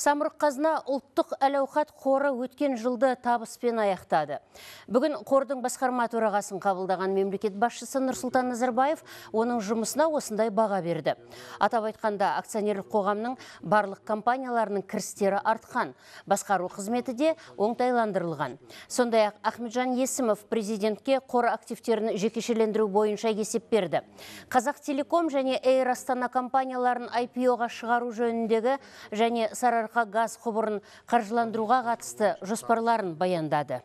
самұрық қазына ұлттық әл қоры өткен жылды табыспен аяқтады бүгін қордың басқарма төрағасын қабылдаған мемлекет басшысы нұрсұлтан назарбаев оның жұмысына осындай баға берді атап айтқанда акционерлік қоғамның барлық компанияларының кірістері артқан басқару қызметі де оңтайландырылған сондай ақ ахметжан есімов президентке қор активтерін жекешелендіру бойынша есеп берді қазақ телеком және эйр астана компанияларын IPO-ға шығару жөніндегі және сар сарыарқа газ құбырын қаржыландыруға қатысты жоспарларын баяндады